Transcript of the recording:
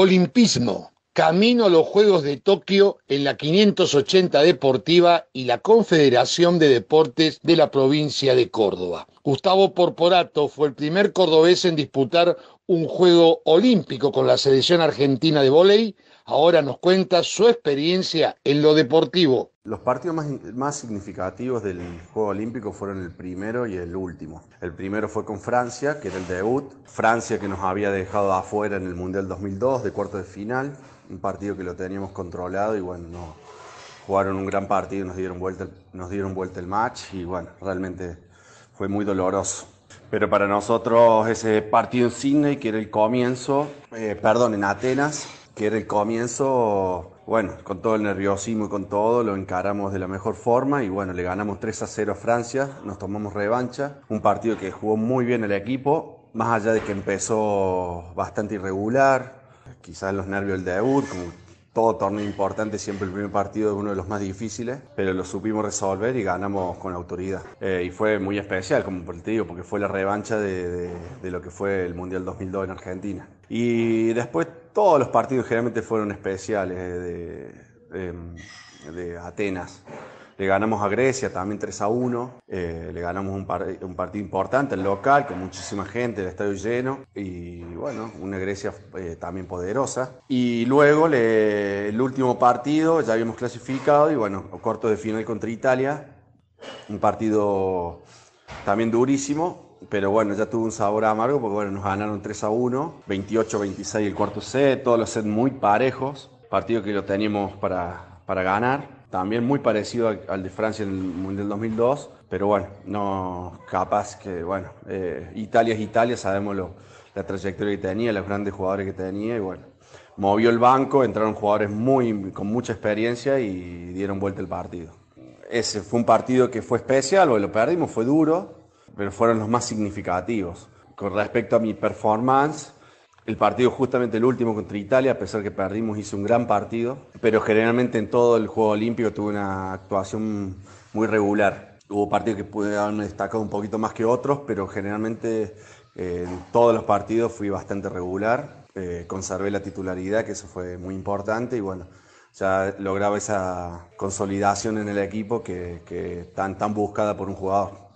Olimpismo. Camino a los Juegos de Tokio en la 580 Deportiva y la Confederación de Deportes de la provincia de Córdoba. Gustavo Porporato fue el primer cordobés en disputar un juego olímpico con la selección argentina de vóley. Ahora nos cuenta su experiencia en lo deportivo. Los partidos más, significativos del Juego Olímpico fueron el primero y el último. El primero fue con Francia, que era el debut. Francia que nos había dejado afuera en el Mundial 2002 de cuarto de final. Un partido que lo teníamos controlado y bueno, no, jugaron un gran partido, nos dieron, vuelta, nos dieron vuelta el match y bueno, realmente fue muy doloroso. Pero para nosotros ese partido en Sydney, que era el comienzo, eh, perdón, en Atenas, que era el comienzo bueno, con todo el nerviosismo y con todo, lo encaramos de la mejor forma y bueno, le ganamos 3 a 0 a Francia, nos tomamos revancha, un partido que jugó muy bien el equipo, más allá de que empezó bastante irregular, quizás los nervios del debut, como todo torneo importante, siempre el primer partido es uno de los más difíciles, pero lo supimos resolver y ganamos con autoridad. Eh, y fue muy especial, como partido, porque fue la revancha de lo que fue el Mundial 2002 en Argentina. Y después todos los partidos generalmente fueron especiales de, Atenas. Le ganamos a Grecia también 3 a 1. Eh, le ganamos un, partido importante, el local, con muchísima gente, el estadio lleno. Y bueno, una Grecia eh, también poderosa. Y luego el último partido, ya habíamos clasificado. Y bueno, corto de final contra Italia. Un partido también durísimo pero bueno, ya tuvo un sabor amargo porque bueno, nos ganaron 3 a 1, 28-26 el cuarto set, todos los sets muy parejos, partido que lo teníamos para, ganar, también muy parecido al de Francia en el Mundial 2002, pero bueno, no capaz que, bueno, eh, Italia es Italia, sabemos la trayectoria que tenía, los grandes jugadores que tenía y bueno, movió el banco, entraron jugadores muy, con mucha experiencia y dieron vuelta el partido. Ese fue un partido que fue especial, lo perdimos, fue duro, pero fueron los más significativos. Con respecto a mi performance, el partido justamente el último contra Italia, a pesar que perdimos, hice un gran partido, pero generalmente en todo el Juego Olímpico tuve una actuación muy regular. Hubo partidos que pude haberme destacado un poquito más que otros, pero generalmente eh, en todos los partidos fui bastante regular. Eh, conservé la titularidad, que eso fue muy importante, y bueno, ya lograba esa consolidación en el equipo que, que tan buscada por un jugador.